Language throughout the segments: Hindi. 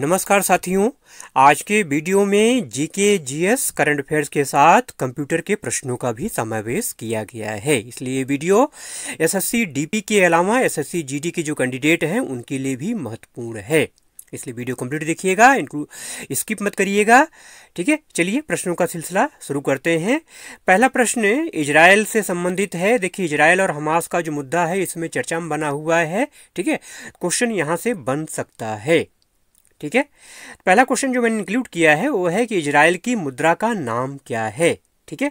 नमस्कार साथियों आज के वीडियो में जीके जीएस करंट अफेयर्स के साथ कंप्यूटर के प्रश्नों का भी समावेश किया गया है इसलिए ये वीडियो एसएससी डीपी के अलावा एसएससी जीडी के जो कैंडिडेट हैं उनके लिए भी महत्वपूर्ण है इसलिए वीडियो कंप्लीट देखिएगा इनको स्किप मत करिएगा ठीक है चलिए प्रश्नों का सिलसिला शुरू करते हैं पहला प्रश्न इजराइल से संबंधित है देखिए इजराइल और हमास का जो मुद्दा है इसमें चर्चा में बना हुआ है ठीक है क्वेश्चन यहाँ से बन सकता है ठीक है तो पहला क्वेश्चन जो मैंने इंक्लूड किया है वो है कि इजराइल की मुद्रा का नाम क्या है ठीक है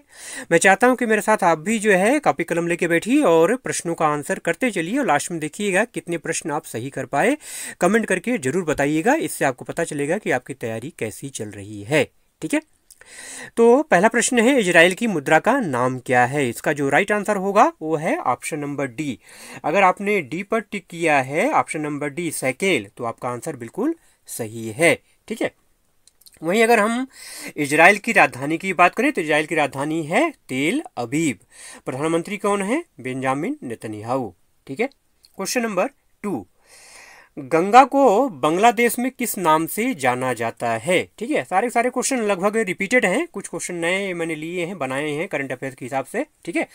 मैं चाहता हूं कि मेरे साथ आप भी जो है कॉपी कलम लेके बैठिए और प्रश्नों का आंसर करते चलिए और लास्ट में देखिएगा कितने प्रश्न आप सही कर पाए कमेंट करके जरूर बताइएगा इससे आपको पता चलेगा कि आपकी तैयारी कैसी चल रही है ठीक है तो पहला प्रश्न है इजराइल की मुद्रा का नाम क्या है इसका जो राइट आंसर होगा वो है ऑप्शन नंबर डी अगर आपने डी पर टिक किया है ऑप्शन नंबर डी सैकेल तो आपका आंसर बिल्कुल सही है ठीक है वहीं अगर हम इसराइल की राजधानी की बात करें तो इसराइल की राजधानी है तेल अबीब प्रधानमंत्री कौन है बेंजामिन नेतन्याहू ठीक है क्वेश्चन नंबर टू गंगा को बांग्लादेश में किस नाम से जाना जाता है ठीक है सारे सारे क्वेश्चन लगभग रिपीटेड हैं कुछ क्वेश्चन नए मैंने लिए हैं बनाए हैं करंट अफेयर्स के हिसाब से ठीक है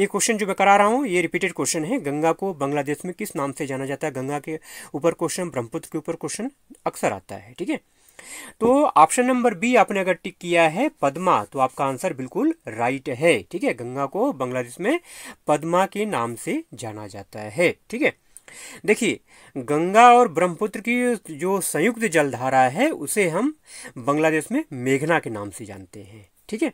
ये क्वेश्चन जो मैं करा रहा हूँ ये रिपीटेड क्वेश्चन है गंगा को बांग्लादेश में किस नाम से जाना जाता है गंगा के ऊपर क्वेश्चन ब्रह्मपुत्र के ऊपर क्वेश्चन अक्सर आता है ठीक है तो ऑप्शन नंबर बी आपने अगर टिक किया है पद्मा तो आपका आंसर बिल्कुल राइट है ठीक है गंगा को बांग्लादेश में पद्मा के नाम से जाना जाता है ठीक है देखिए गंगा और ब्रह्मपुत्र की जो संयुक्त जलधारा है उसे हम बांग्लादेश में मेघना के नाम से जानते हैं ठीक है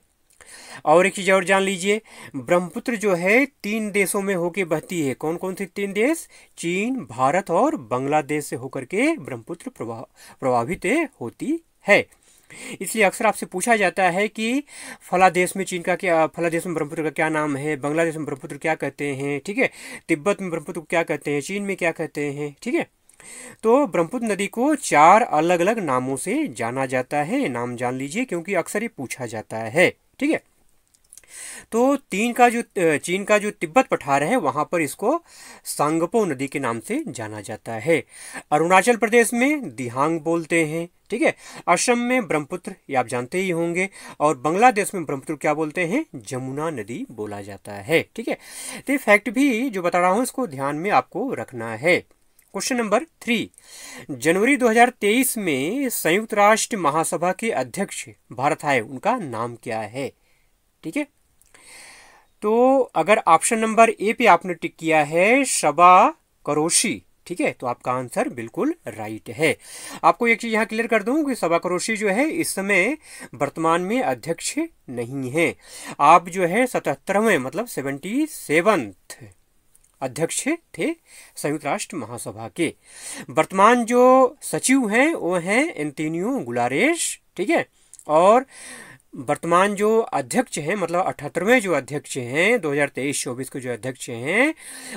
और एक चीज़ और जान लीजिए ब्रह्मपुत्र जो है तीन देशों में होके बहती है कौन कौन से तीन देश चीन भारत और बांग्लादेश से होकर के ब्रह्मपुत्र प्रभावित होती है इसलिए अक्सर आपसे पूछा जाता है कि फला देश में चीन का क्या फला देश में ब्रह्मपुत्र का क्या नाम है बांग्लादेश में ब्रह्मपुत्र क्या कहते हैं ठीक है तिब्बत में ब्रह्मपुत्र को क्या कहते हैं चीन में क्या कहते हैं ठीक है तो ब्रह्मपुत्र नदी को चार अलग अलग नामों से जाना जाता है नाम जान लीजिए क्योंकि अक्सर ये पूछा जाता है ठीक है तो तीन का जो चीन का जो तिब्बत पठार है वहां पर इसको सांगपो नदी के नाम से जाना जाता है अरुणाचल प्रदेश में दिहांग बोलते हैं ठीक है असम में ब्रह्मपुत्र ये आप जानते ही होंगे और बांग्लादेश में ब्रह्मपुत्र क्या बोलते हैं जमुना नदी बोला जाता है ठीक है तो फैक्ट भी जो बता रहा हूं इसको ध्यान में आपको रखना है क्वेश्चन नंबर थ्री जनवरी 2023 में संयुक्त राष्ट्र महासभा के अध्यक्ष भारत आए उनका नाम क्या है ठीक है तो अगर ऑप्शन नंबर ए पे आपने टिक किया है शबा करोशी ठीक है तो आपका आंसर बिल्कुल राइट है आपको एक चीज यहां क्लियर कर दूं कि सभा करोशी जो है इस समय वर्तमान में अध्यक्ष नहीं है आप जो है सतहत्तरवें मतलब सेवेंटी सेवन अध्यक्ष थे संयुक्त राष्ट्र महासभा के वर्तमान जो सचिव हैं वो हैं एंतीनियो गुलारेश ठीक है और वर्तमान जो अध्यक्ष हैं मतलब अठहत्तरवें जो अध्यक्ष हैं 2023 हज़ार के जो अध्यक्ष हैं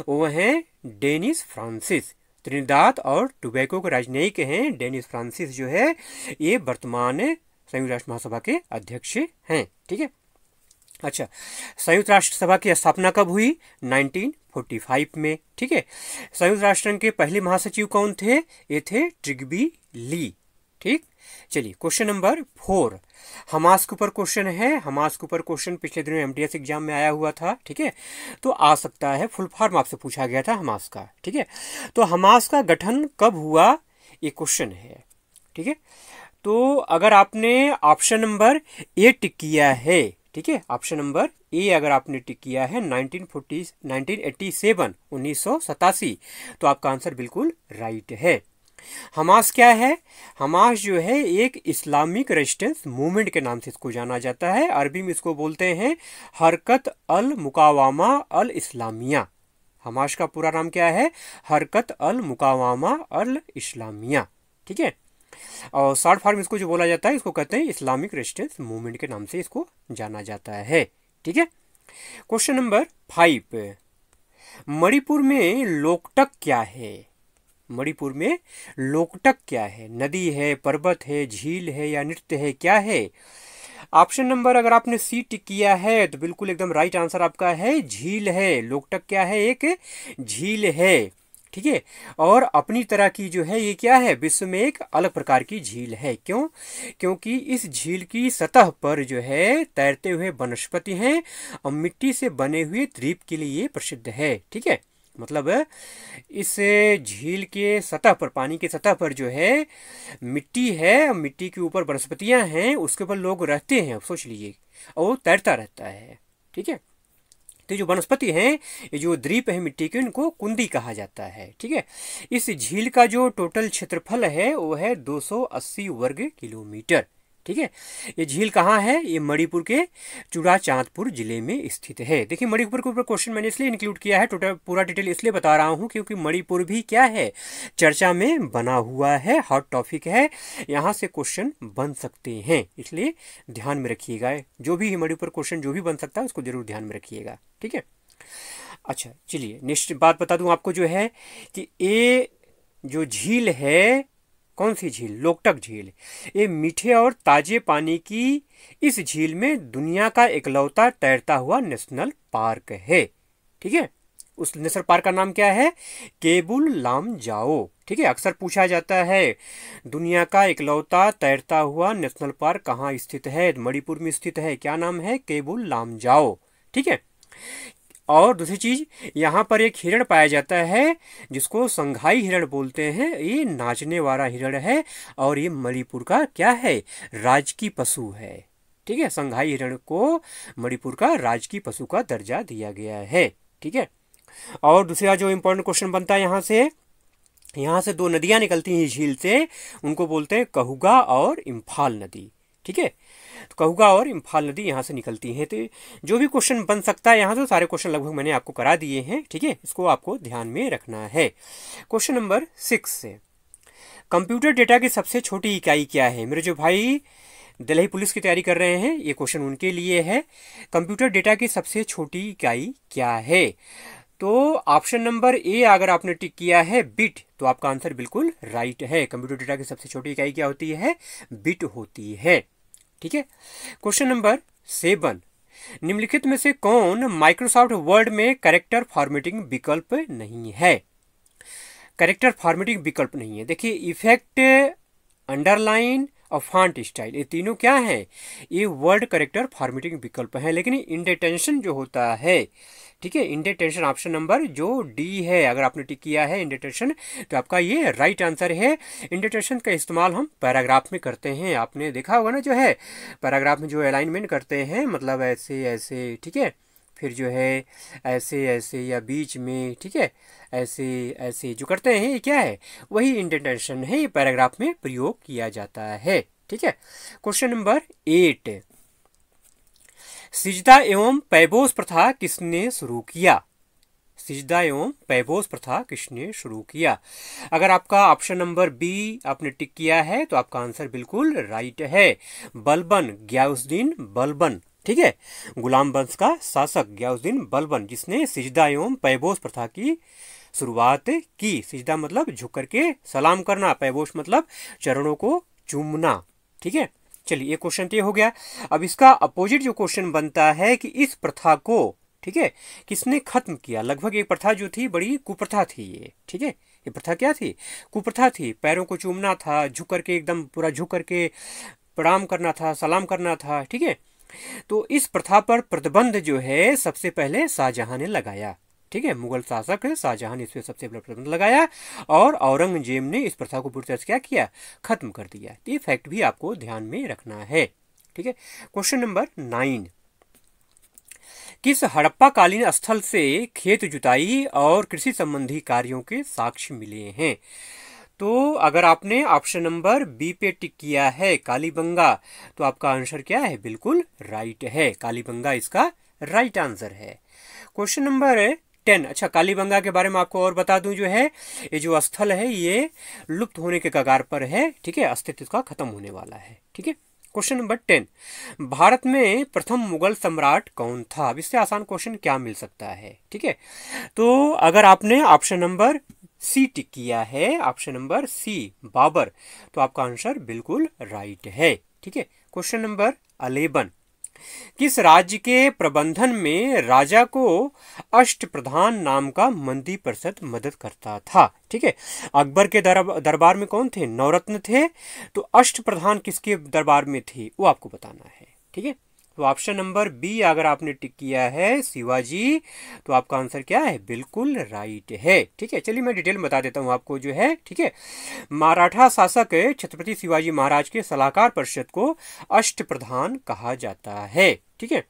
वो हैं डेनिस फ्रांसिस त्रिनिदाद और टुबैको के राजनयिक हैं डेनिस फ्रांसिस जो है ये वर्तमान संयुक्त राष्ट्र महासभा के अध्यक्ष हैं ठीक है अच्छा संयुक्त राष्ट्र सभा की स्थापना कब हुई 1945 में ठीक है संयुक्त राष्ट्र के पहले महासचिव कौन थे ये थे ट्रिगबी ली ठीक चलिए क्वेश्चन नंबर फोर हमास के ऊपर क्वेश्चन है हमास के ऊपर क्वेश्चन पिछले दिनों एमडीएस एग्जाम में आया हुआ था ठीक है तो आ सकता है फुल फॉर्म आपसे पूछा गया था हमास का ठीक है तो हमास का गठन कब हुआ ये क्वेश्चन है ठीक है तो अगर आपने ऑप्शन नंबर ए टिक किया है ठीक है ऑप्शन नंबर ए अगर आपने टिक किया है 1940 1987 1987 तो आपका आंसर बिल्कुल राइट है हमास क्या है हमास जो है एक इस्लामिक रेजिस्टेंस मूवमेंट के नाम से इसको जाना जाता है अरबी में इसको बोलते हैं हरकत अल मुकावामा अल इस्लामिया हमास का पूरा नाम क्या है हरकत अल मुकावामा अल इस्लामिया ठीक है और शार्ट फार्म इसको जो बोला जाता है इसको कहते हैं इस्लामिक रेजिस्टेंस मूवमेंट के नाम से इसको जाना जाता है ठीक है क्वेश्चन नंबर फाइव मणिपुर में लोकटक क्या है मणिपुर में लोकटक क्या है नदी है पर्वत है झील है या नृत्य है क्या है ऑप्शन नंबर अगर आपने सी टिक किया है तो बिल्कुल एकदम राइट आंसर आपका है झील है लोकटक क्या है एक झील है ठीक है और अपनी तरह की जो है ये क्या है विश्व में एक अलग प्रकार की झील है क्यों क्योंकि इस झील की सतह पर जो है तैरते हुए वनस्पति हैं और मिट्टी से बने हुए द्वीप के लिए प्रसिद्ध है ठीक है मतलब इस झील के सतह पर पानी के सतह पर जो है मिट्टी है मिट्टी के ऊपर वनस्पतियाँ हैं उसके ऊपर लोग रहते हैं सोच लीजिए और वो तैरता रहता है ठीक है तो जो वनस्पति हैं ये जो द्वीप है मिट्टी के इनको कुंदी कहा जाता है ठीक है इस झील का जो टोटल क्षेत्रफल है वो है 280 वर्ग किलोमीटर ठीक है ये झील कहाँ है ये मणिपुर के चूड़ा चांदपुर जिले में स्थित है देखिए मणिपुर के ऊपर क्वेश्चन मैंने इसलिए इंक्लूड किया है टोटल पूरा डिटेल इसलिए बता रहा हूँ क्योंकि मणिपुर भी क्या है चर्चा में बना हुआ है हॉट टॉपिक है यहाँ से क्वेश्चन बन सकते हैं इसलिए ध्यान में रखिएगा जो भी मणिपुर क्वेश्चन जो भी बन सकता है उसको जरूर ध्यान में रखिएगा ठीक है अच्छा चलिए नेक्स्ट बात बता दूँ आपको जो है कि ए जो झील है कौन सी झील लोकटक झील ये मीठे और ताजे पानी की इस झील में दुनिया का इकलौता तैरता हुआ नेशनल पार्क है ठीक है उस नेशनल पार्क का नाम क्या है केबुल लाम जाओ ठीक है अक्सर पूछा जाता है दुनिया का इकलौता तैरता हुआ नेशनल पार्क कहाँ स्थित है मणिपुर में स्थित है क्या नाम है केबुल लाम जाओ ठीक है और दूसरी चीज़ यहाँ पर एक हिरण पाया जाता है जिसको संघाई हिरण बोलते हैं ये नाचने वाला हिरण है और ये मणिपुर का क्या है राजकीय पशु है ठीक है संघाई हिरण को मणिपुर का राजकीय पशु का दर्जा दिया गया है ठीक है और दूसरा जो इम्पोर्टेंट क्वेश्चन बनता है यहाँ से यहाँ से दो नदियाँ निकलती हैं झील से उनको बोलते हैं कहुगा और इम्फाल नदी ठीक है तो कहुगा और इम्फाल नदी यहाँ से निकलती है तो जो भी क्वेश्चन बन सकता है यहाँ से सारे क्वेश्चन लगभग मैंने आपको करा दिए हैं ठीक है इसको आपको ध्यान में रखना है क्वेश्चन नंबर सिक्स से कंप्यूटर डेटा की सबसे छोटी इकाई क्या है मेरे जो भाई दिल्ली पुलिस की तैयारी कर रहे हैं ये क्वेश्चन उनके लिए है कंप्यूटर डेटा की सबसे छोटी इकाई क्या है तो ऑप्शन नंबर ए अगर आपने टिक किया है बिट तो आपका आंसर बिल्कुल राइट है कंप्यूटर डेटा की सबसे छोटी इकाई क्या होती है बिट होती है ठीक है क्वेश्चन नंबर सेवन निम्नलिखित में से कौन माइक्रोसॉफ्ट वर्ड में करेक्टर फॉर्मेटिंग विकल्प नहीं है करेक्टर फॉर्मेटिंग विकल्प नहीं है देखिए इफेक्ट अंडरलाइन और फॉन्ट स्टाइल ये तीनों क्या है ये वर्ड करेक्टर फॉर्मेटिंग विकल्प है लेकिन इंडेटेंशन जो होता है ठीक है इंडेटेंशन ऑप्शन नंबर जो डी है अगर आपने टिक किया है इंडेटेंशन तो आपका ये राइट आंसर है इंडेटेंशन का इस्तेमाल हम पैराग्राफ में करते हैं आपने देखा होगा ना जो है पैराग्राफ में जो अलाइनमेंट करते हैं मतलब ऐसे ऐसे ठीक है फिर जो है ऐसे ऐसे या बीच में ठीक है ऐसे ऐसे जो करते हैं ये क्या है वही इंटरटेंशन है ये पैराग्राफ में प्रयोग किया जाता है ठीक है क्वेश्चन नंबर एट सिजदा एवं पैबोस प्रथा किसने शुरू किया सिजदा एवं पैबोस प्रथा किसने शुरू किया अगर आपका ऑप्शन नंबर बी आपने टिक किया है तो आपका आंसर बिल्कुल राइट है बलबन ग्याउसदीन बलबन ठीक है गुलाम वंश का शासक गयाउद्दीन बलबन जिसने सिजदा एवं पैबोस प्रथा की शुरुआत की सिजदा मतलब झुक करके सलाम करना पैबोस मतलब चरणों को चूमना ठीक है चलिए ये क्वेश्चन तो हो गया अब इसका अपोजिट जो क्वेश्चन बनता है कि इस प्रथा को ठीक है किसने खत्म किया लगभग ये प्रथा जो थी बड़ी कुप्रथा थी ये ठीक है ये प्रथा क्या थी कुप्रथा थी पैरों को चूमना था झुक करके एकदम पूरा झुक करके प्रणाम करना था सलाम करना था ठीक है तो इस प्रथा पर प्रतिबंध जो है सबसे पहले शाहजहां ने लगाया ठीक है मुगल शासक शाहजहां ने इस पर सबसे पहले प्रतिबंध लगाया और औरंगजेब ने इस प्रथा को पूरी तरह से क्या किया खत्म कर दिया तो ये फैक्ट भी आपको ध्यान में रखना है ठीक है क्वेश्चन नंबर नाइन किस हड़प्पा कालीन स्थल से खेत जुताई और कृषि संबंधी कार्यों के साक्ष्य मिले हैं तो अगर आपने ऑप्शन नंबर बी पे टिक किया है कालीबंगा तो आपका आंसर क्या है बिल्कुल राइट है कालीबंगा इसका राइट आंसर है क्वेश्चन नंबर टेन अच्छा कालीबंगा के बारे में आपको और बता दूं जो है ये जो स्थल है ये लुप्त होने के कगार पर है ठीक है अस्तित्व का खत्म होने वाला है ठीक है क्वेश्चन नंबर टेन भारत में प्रथम मुगल सम्राट कौन था अब इससे आसान क्वेश्चन क्या मिल सकता है ठीक है तो अगर आपने ऑप्शन नंबर सी टिक किया है ऑप्शन नंबर सी बाबर तो आपका आंसर बिल्कुल राइट है ठीक है क्वेश्चन नंबर अलेवन किस राज्य के प्रबंधन में राजा को अष्ट प्रधान नाम का मंदी परिषद मदद करता था ठीक है अकबर के दरबार में कौन थे नवरत्न थे तो अष्ट प्रधान किसके दरबार में थे वो आपको बताना है ठीक है तो ऑप्शन नंबर बी अगर आपने टिक किया है शिवाजी तो आपका आंसर क्या है बिल्कुल राइट है ठीक है चलिए मैं डिटेल बता देता हूँ आपको जो है ठीक है मराठा शासक छत्रपति शिवाजी महाराज के सलाहकार परिषद को अष्ट प्रधान कहा जाता है ठीक है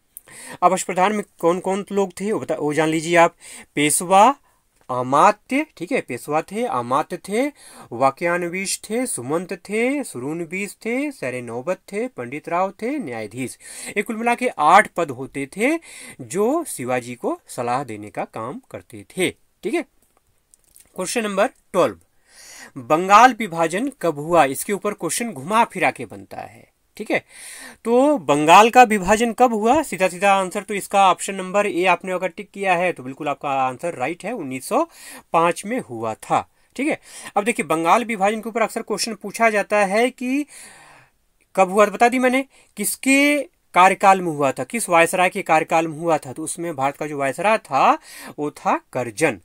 अब अष्ट प्रधान में कौन कौन लोग थे वो वो जान लीजिए आप पेशवा अमात्य ठीक है पेशवा थे अमात्य थे वाक्यानवीश थे सुमंत थे सुरूनवीश थे नौबत थे पंडित राव थे न्यायाधीश ये कुल मिला के आठ पद होते थे जो शिवाजी को सलाह देने का काम करते थे ठीक है क्वेश्चन नंबर ट्वेल्व बंगाल विभाजन कब हुआ इसके ऊपर क्वेश्चन घुमा फिरा के बनता है ठीक है तो बंगाल का विभाजन कब हुआ सीधा सीधा आंसर तो इसका ऑप्शन नंबर ए आपने अगर टिक किया है तो बिल्कुल आपका आंसर राइट है 1905 में हुआ था ठीक है अब देखिए बंगाल विभाजन के ऊपर अक्सर क्वेश्चन पूछा जाता है कि कब हुआ बता दी मैंने किसके कार्यकाल में हुआ था किस वायसराय के कार्यकाल में हुआ था तो उसमें भारत का जो वायसराय था वो था करजन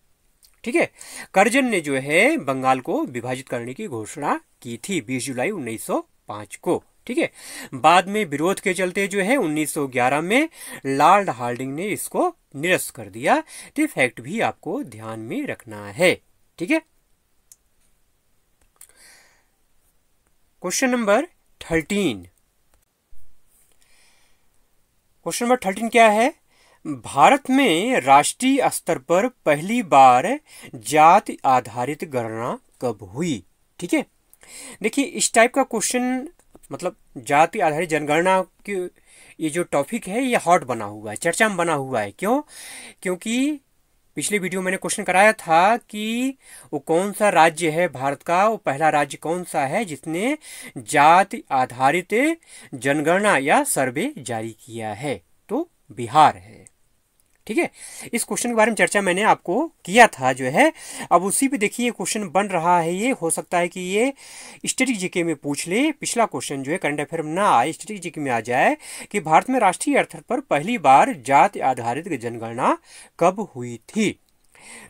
ठीक है करजन ने जो है बंगाल को विभाजित करने की घोषणा की थी बीस जुलाई उन्नीस को ठीक है बाद में विरोध के चलते जो है 1911 में लॉर्ड हार्डिंग ने इसको निरस्त कर दिया तो फैक्ट भी आपको ध्यान में रखना है ठीक है question number thirteen question number thirteen क्या है भारत में राष्ट्रीय स्तर पर पहली बार जाति आधारित गणना कब हुई ठीक है देखिए इस टाइप का क्वेश्चन मतलब जाति आधारित जनगणना की ये जो टॉपिक है ये हॉट बना हुआ है चर्चा में बना हुआ है क्यों क्योंकि पिछले वीडियो मैंने क्वेश्चन कराया था कि वो कौन सा राज्य है भारत का वो पहला राज्य कौन सा है जिसने जाति आधारित जनगणना या सर्वे जारी किया है तो बिहार है ठीक है इस क्वेश्चन के बारे में चर्चा मैंने आपको किया था जो है अब उसी पे देखिए क्वेश्चन बन रहा है ये हो सकता है कि ये स्टेटिक जीके में पूछ ले पिछला क्वेश्चन जो है करंट अफेयर में ना आए स्टेटिक जीके में आ जाए कि भारत में राष्ट्रीय अर्थ पर पहली बार जाति आधारित जनगणना कब हुई थी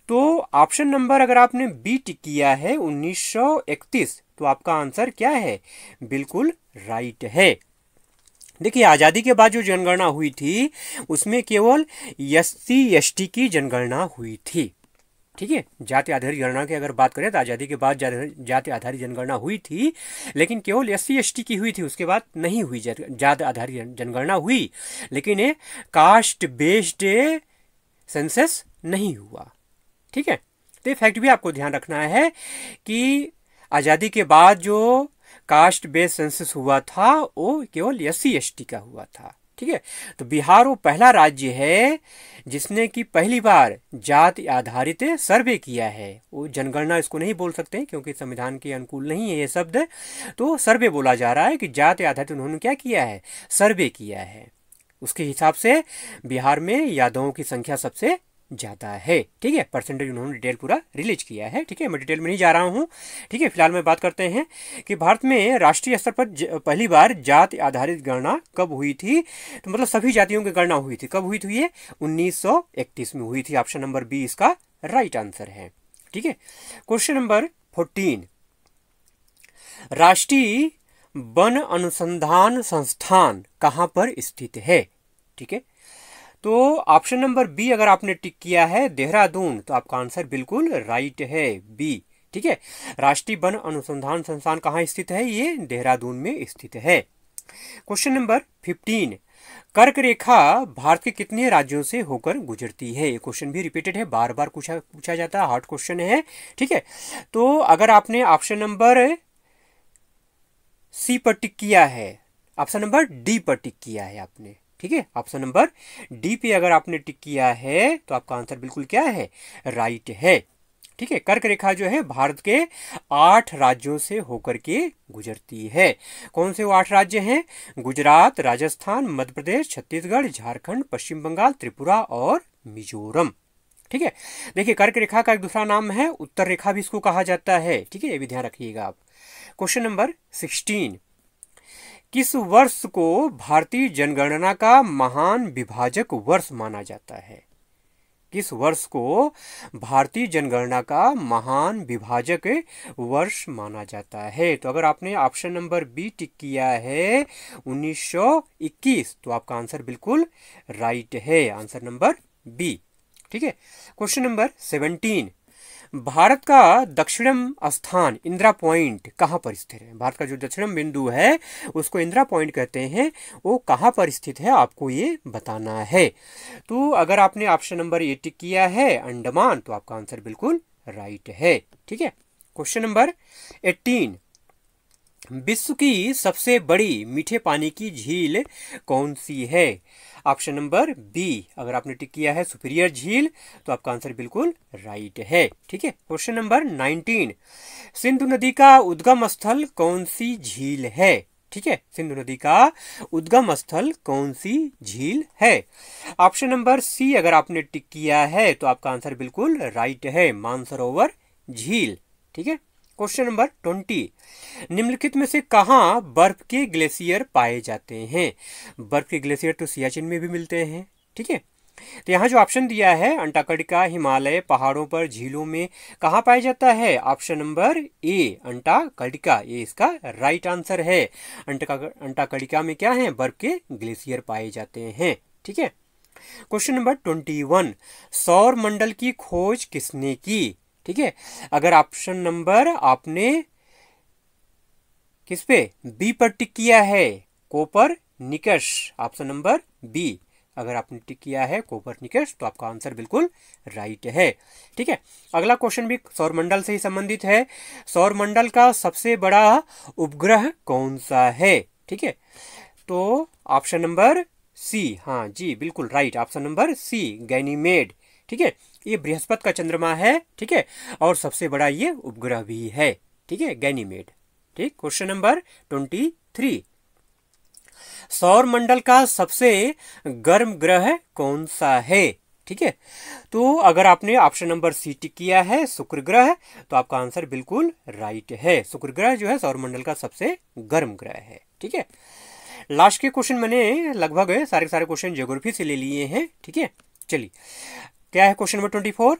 तो ऑप्शन नंबर अगर आपने बी टिक किया है 1931 तो आपका आंसर क्या है बिल्कुल राइट है देखिए आज़ादी के बाद जो जनगणना हुई थी उसमें केवल एस सी की जनगणना हुई थी ठीक है जाति आधारित जनगणना की अगर बात करें तो आज़ादी के बाद जाति आधारित जनगणना हुई थी लेकिन केवल एस सी की हुई थी उसके बाद नहीं हुई जाति आधारित जनगणना हुई लेकिन ये कास्ट बेस्ड सेंसस नहीं हुआ ठीक है तो ये फैक्ट भी आपको ध्यान रखना है कि आज़ादी के बाद जो कास्ट बेस सेंसस हुआ था वो केवल एस सी का हुआ था ठीक है तो बिहार वो पहला राज्य है जिसने कि पहली बार जाति आधारित सर्वे किया है वो जनगणना इसको नहीं बोल सकते क्योंकि संविधान के अनुकूल नहीं है ये शब्द तो सर्वे बोला जा रहा है कि जाति आधारित उन्होंने क्या किया है सर्वे किया है उसके हिसाब से बिहार में यादवों की संख्या सबसे जाता है ठीक है परसेंटेज उन्होंने डिटेल पूरा रिलीज किया है ठीक है मैं डिटेल में नहीं जा रहा हूँ ठीक है फिलहाल मैं बात करते हैं कि भारत में राष्ट्रीय स्तर पर पहली बार जात आधारित गणना कब हुई थी तो मतलब सभी जातियों की गणना हुई थी कब हुई थी ये उन्नीस में हुई थी ऑप्शन नंबर बी इसका राइट आंसर है ठीक है क्वेश्चन नंबर फोर्टीन राष्ट्रीय वन अनुसंधान संस्थान कहाँ पर स्थित है ठीक है तो ऑप्शन नंबर बी अगर आपने टिक किया है देहरादून तो आपका आंसर बिल्कुल राइट है बी ठीक है राष्ट्रीय वन अनुसंधान संस्थान कहाँ स्थित है ये देहरादून में स्थित है क्वेश्चन नंबर फिफ्टीन कर्क रेखा भारत के कितने राज्यों से होकर गुजरती है ये क्वेश्चन भी रिपीटेड है बार बार पूछा पूछा जाता है हार्ड क्वेश्चन है ठीक है तो अगर आपने ऑप्शन नंबर सी पर टिक किया है ऑप्शन नंबर डी पर टिक किया है आपने ठीक है ऑप्शन नंबर डी पे अगर आपने टिक किया है तो आपका आंसर बिल्कुल क्या है राइट है ठीक है कर्क रेखा जो है भारत के आठ राज्यों से होकर के गुजरती है कौन से वो आठ राज्य हैं गुजरात राजस्थान मध्य प्रदेश छत्तीसगढ़ झारखंड पश्चिम बंगाल त्रिपुरा और मिजोरम ठीक है देखिए कर्क रेखा का एक दूसरा नाम है उत्तर रेखा भी इसको कहा जाता है ठीक है ये भी ध्यान रखिएगा आप क्वेश्चन नंबर सिक्सटीन किस वर्ष को भारतीय जनगणना का महान विभाजक वर्ष माना जाता है किस वर्ष को भारतीय जनगणना का महान विभाजक वर्ष माना जाता है तो अगर आपने ऑप्शन नंबर बी टिक किया है 1921 तो आपका आंसर बिल्कुल राइट है आंसर नंबर बी ठीक है क्वेश्चन नंबर सेवनटीन भारत का दक्षिणम स्थान इंदिरा पॉइंट कहाँ पर स्थित है भारत का जो दक्षिणम बिंदु है उसको इंदिरा पॉइंट कहते हैं वो कहाँ पर स्थित है आपको ये बताना है तो अगर आपने ऑप्शन नंबर ए टिक किया है अंडमान तो आपका आंसर बिल्कुल राइट है ठीक है क्वेश्चन नंबर एट्टीन विश्व की सबसे बड़ी मीठे पानी की झील कौन सी है ऑप्शन नंबर बी अगर आपने टिक किया है सुपीरियर झील तो आपका आंसर बिल्कुल राइट है ठीक है क्वेश्चन नंबर नाइनटीन सिंधु नदी का उद्गम स्थल कौन सी झील है ठीक है सिंधु नदी का उद्गम स्थल कौन सी झील है ऑप्शन नंबर सी अगर आपने टिक किया है तो आपका आंसर बिल्कुल राइट है मानसरोवर झील ठीक है क्वेश्चन नंबर ट्वेंटी निम्नलिखित में से कहाँ बर्फ के ग्लेशियर पाए जाते हैं बर्फ के ग्लेशियर तो सियाचिन में भी मिलते हैं ठीक है तो यहाँ जो ऑप्शन दिया है अंटार्कटिका हिमालय पहाड़ों पर झीलों में कहाँ पाया जाता है ऑप्शन नंबर ए अंटार्कटिका ये इसका राइट आंसर है अंटार्कटिका में क्या है बर्फ के ग्लेशियर पाए जाते हैं ठीक है क्वेश्चन नंबर ट्वेंटी वन सौर मंडल की खोज किसने की ठीक है अगर ऑप्शन नंबर आपने किस पे बी पर टिक किया है कोपर निकश ऑप्शन नंबर बी अगर आपने टिक किया है कोपर निकस तो आपका आंसर बिल्कुल राइट है ठीक है अगला क्वेश्चन भी सौरमंडल से ही संबंधित है सौरमंडल का सबसे बड़ा उपग्रह कौन सा है ठीक है तो ऑप्शन नंबर सी हाँ जी बिल्कुल right option number C Ganymede ठीक है ये बृहस्पति का चंद्रमा है ठीक है और सबसे बड़ा ये उपग्रह भी है ठीक है गैनीमेड ठीक क्वेश्चन नंबर ट्वेंटी थ्री सौर मंडल का सबसे गर्म ग्रह कौन सा है ठीक है तो अगर आपने ऑप्शन नंबर सी टिक किया है शुक्र ग्रह तो आपका आंसर बिल्कुल राइट है शुक्र ग्रह जो है सौर मंडल का सबसे गर्म ग्रह है ठीक है लास्ट के क्वेश्चन मैंने लगभग सारे सारे क्वेश्चन ज्योग्राफी से ले लिए हैं ठीक है चलिए क्या है क्वेश्चन नंबर ट्वेंटी फोर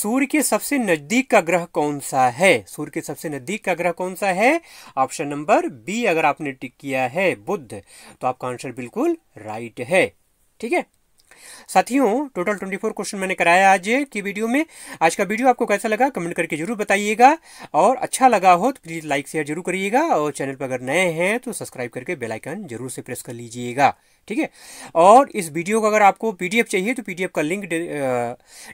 सूर्य के सबसे नजदीक का ग्रह कौन सा है सूर्य के सबसे नजदीक का ग्रह कौन सा है ऑप्शन नंबर बी अगर आपने टिक किया है बुद्ध तो आपका आंसर बिल्कुल राइट है ठीक है साथियों टोटल ट्वेंटी फोर क्वेश्चन मैंने कराया आज की वीडियो में आज का वीडियो आपको कैसा लगा कमेंट करके जरूर बताइएगा और अच्छा लगा हो तो प्लीज़ लाइक शेयर जरूर करिएगा और चैनल पर अगर नए हैं तो सब्सक्राइब करके आइकन जरूर से प्रेस कर लीजिएगा ठीक है और इस वीडियो का अगर आपको पीडीएफ चाहिए तो पीडीएफ का लिंक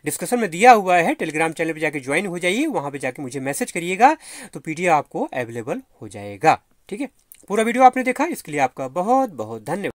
डिस्कशन में दिया हुआ है टेलीग्राम चैनल पर जाके ज्वाइन हो जाइए वहाँ पर जाके मुझे मैसेज करिएगा तो पीडीएफ आपको अवेलेबल हो जाएगा ठीक है पूरा वीडियो आपने देखा इसके लिए आपका बहुत बहुत धन्यवाद